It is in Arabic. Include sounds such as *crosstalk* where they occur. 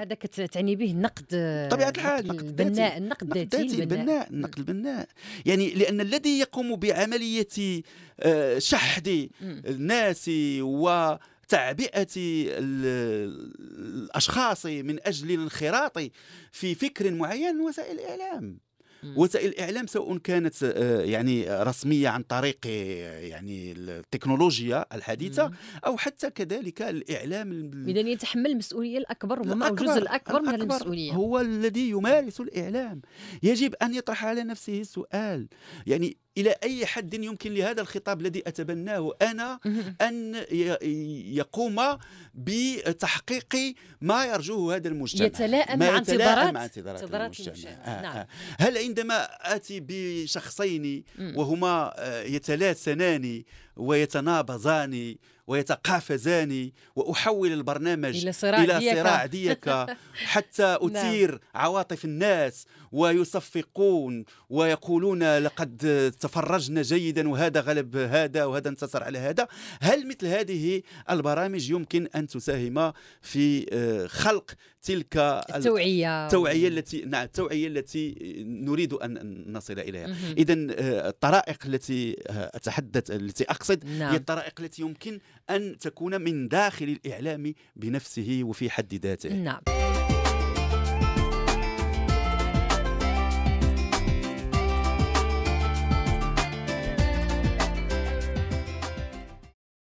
هذا كتعني به النقد طبيعة الحال النقد البناء النقد الذاتي البناء النقد البناء يعني لان الذي يقوم بعمليه آه، شحذ الناس و تعبئه الاشخاص من اجل الانخراط في فكر معين وسائل الاعلام وسائل الاعلام سواء كانت آه، يعني رسميه عن طريق آه، يعني التكنولوجيا الحديثه او حتى كذلك الاعلام اذا يتحمل المسؤوليه الاكبر وما الجزء الاكبر, الأكبر من المسؤوليه هو الذي يمارس الاعلام يجب ان يطرح على نفسه السؤال يعني إلى أي حد يمكن لهذا الخطاب الذي أتبناه أنا أن يقوم بتحقيق ما يرجوه هذا المجتمع يتلائم مع انتظارات, مع انتظارات المجتمع, المجتمع. آه، آه. نعم. هل عندما آتي بشخصين وهما آه، يتلاسنان ويتنابضان ويتقافزان وأحول البرنامج إلى صراع, إلى صراع ديك *laughs* حتى نعم. أثير نعم. عواطف الناس ويصفقون ويقولون لقد تفرجنا جيدا وهذا غلب هذا وهذا انتصر على هذا هل مثل هذه البرامج يمكن أن تساهم في آه، خلق تلك التوعية التوعية التي نعم التوعية التي نريد أن نصل إليها إذا آه، الطرائق التي آه، أتحدث التي أقصد نعم. هي الطرائق التي يمكن أن تكون من داخل الإعلام بنفسه وفي حد ذاته نعم